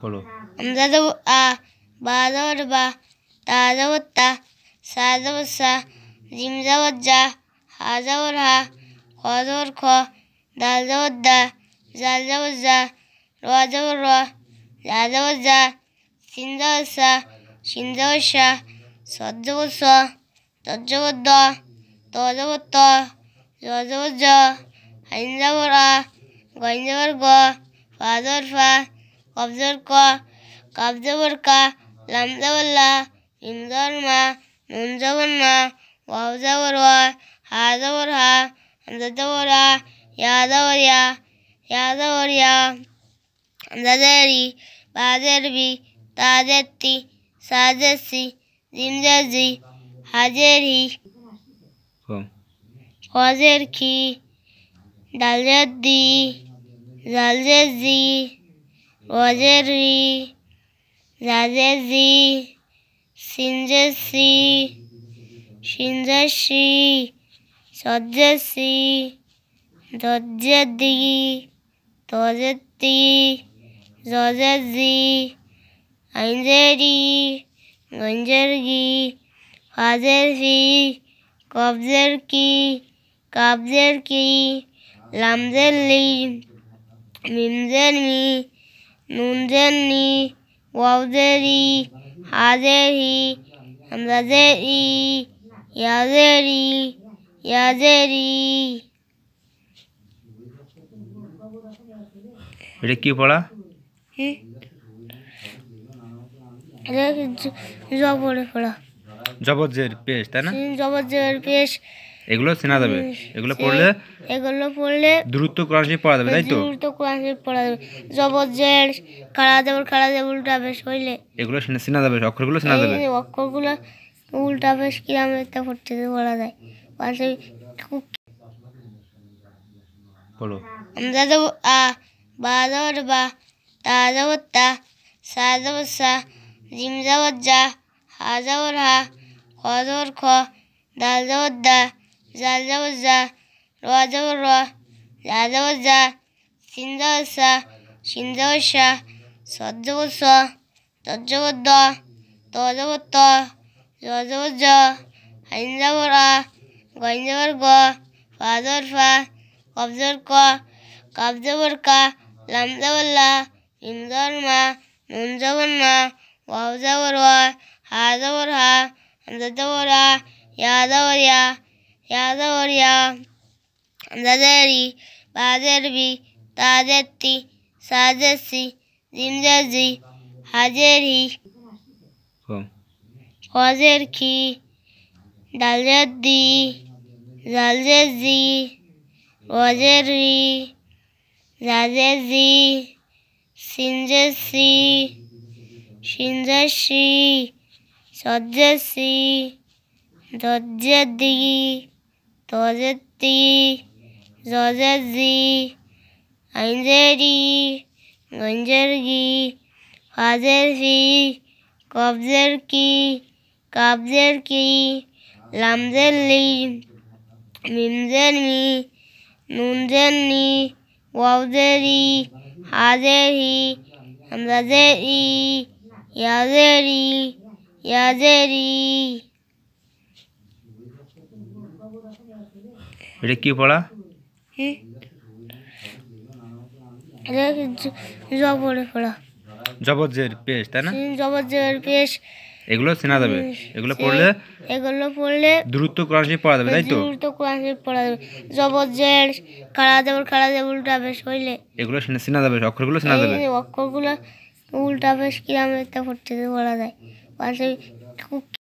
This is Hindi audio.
পড়ো আমজা যাব আ বা যাব বা তা যাব তা সা যাব সা জিম যাব যা হা যাব হা খ যাব খ দাল দা জাল যা র র যা যা সিন সা সিন সা সদ স তদ দ ত ত জ যাব জ হাইন যাব গ ফা ফা कब्जर का कब्जर का लंजवला इंजर मा नुंजवर मा वावजवर वा हाजवर हा अंजवर हा यादवर या यादवर या अंजरी बाजर भी ताजती साजसी जिमजी हाजर हाँ। हाजर की डालजदी जालजी وزري زاززي سنجسي شنجسي صدسي ضجدي طازتي زاززي अंजरी गंजर की फाजर की कब्जर की कब्जर की लमजर ली मिमजर मी নুনজেরনি ওয়াউজেরি হাজেরি আমজাজেরি ইয়াজেরি ইয়াজেরি এটা কি পড়া জবরে পড়া জবরজের পেশ তাই না জবরজের পেশ এগুলো চেনা যাবে এগুলো পড়লে এগুলো পড়লে দ্রুত কোরআন পড়া যাবে তাই তো দ্রুত কোরআন পড়া যাবে জবর জের খাড়া দেবল খাড়া দেবল উল্টা বেশ হইলে এগুলো চেনা যাবে অক্ষরগুলো চেনা যাবে অক্ষরগুলো উল্টা বেশ আমি একটা পড়তে বলা যায় পাশে বলো আমরা যাব আ বা যাবর বা তা যাবর তা সা যাবর সা জিম যাবর যা হা যাবর হা খ যাবর খ দাল যাবর দা زازا وزا روازا وروا زازا وزا سندا وسا شندا وشا صدا وصا ضجا وضا طازا وطا زازا وزا هيندا ورا غيندا ورغا فازا ورفا قبزا ورقا قبزا ورقا لمزا ولا ميمزا يا ذا यादव और या जजरी बाजरबी ताजती साजसी जिमजजी हाजरी खजर की डालजदी जालजजी वजरी जाजजी सिंजसी सिंजसी सजसी दज्जदी Tozetti, Zozezi, Anzeri, Gunjergi, Fazerfi, Kobzerki, Kabzerki, Lamzeli, Mimzermi, Nunzerni, Wavzeri, Hazeri, Hamzazeri, Yazeri, Yazeri. এটা কি পড়া জবরে পেশ তাই না জবজের পেশ এগুলো চেনা যাবে এগুলো পড়লে এগুলো পড়লে দ্রুত কোরআন শরীফ পড়া যাবে তাই তো দ্রুত কোরআন শরীফ পড়া যাবে জবরজের কারা দেবল কারা দেবল উল্টা বেশ হইলে এগুলো চেনা যাবে অক্ষরগুলো চেনা যাবে অক্ষরগুলো উল্টা বেশ কিরামে তা পড়তে পড়া যায় পাশে